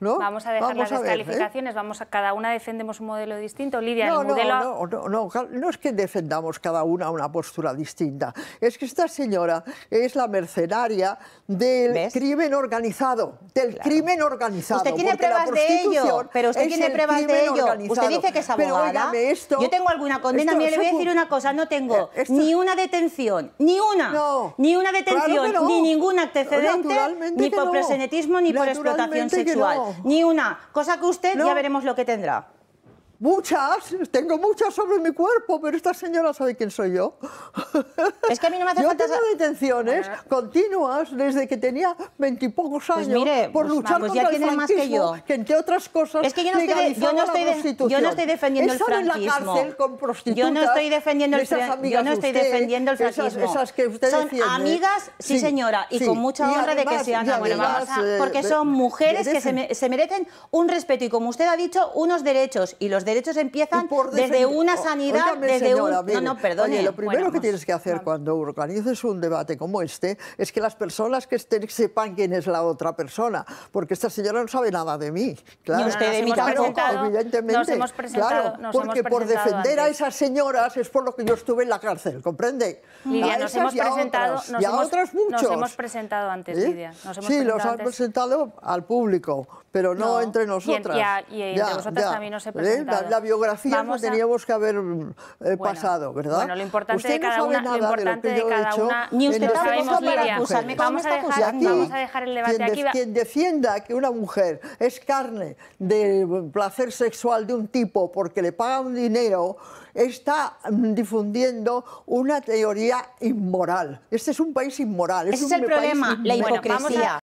Vamos a dejar las ¿eh? descalificaciones, vamos a, cada una defendemos un modelo distinto. Lidia, no, No, no, no, es que defendamos cada una una postura distinta, es que esta señora es la mercenaria del crimen organizado, del crimen organizado. Usted tiene pruebas de ello, pero usted tiene pruebas de ello. Usted dice que es abogada. Yo tengo alguna condena, le voy a decir una cosa, no tengo eh, ni una detención, ni una, ni una detención, ni ningún antecedente, ni por presenetismo, ni por explotación sexual. Ni una. Cosa que usted ya veremos lo que tendrá. Muchas, tengo muchas sobre mi cuerpo, pero esta señora sabe quién soy yo. Es que a mí no me hace yo falta... Yo tengo detenciones ah. continuas desde que tenía veintipocos pues años pues mire, por pues luchar pues contra ya el más que, yo. que otras cosas yo no, estoy yo, no estoy yo no estoy defendiendo el franquismo. La con yo no estoy defendiendo el, yo no estoy defendiendo el franquismo. son amigas, sí, señora, y con mucha honra de que sean bueno, vamos porque son mujeres que se, merecen un respeto y como usted ha dicho, unos derechos y los derechos empiezan desde una sanidad, desde un... no, no, perdone. lo primero que tienes que hacer cuando organizes un debate como este es que las personas que estén sepan quién es la otra persona, porque esta señora no sabe nada de mí. Claro, usted de mí evidentemente. Nos hemos presentado, claro, porque por defender a esas señoras es por lo que yo estuve en la cárcel, ¿comprende? Lidia, nos hemos presentado... A otras, nos hemos, muchos. Nos hemos presentado antes, ¿Eh? Lidia. sí, los han presentado al público, pero no, entre nosotras. Y, entre ya, ya. también nos he presentado. ¿Eh? La, biografía no teníamos que haber eh, pasado, ¿verdad? Bueno, lo importante usted de cada no sabe una, nada de, lo que ni usted sabe, eso quiere Vamos a, dejar, vamos a dejar el debate aquí. Quien defienda que una mujer es carne de placer sexual de un tipo porque le paga un dinero está difundiendo una teoría inmoral. Este es un país inmoral. Ese es, el problema, la hipocresía.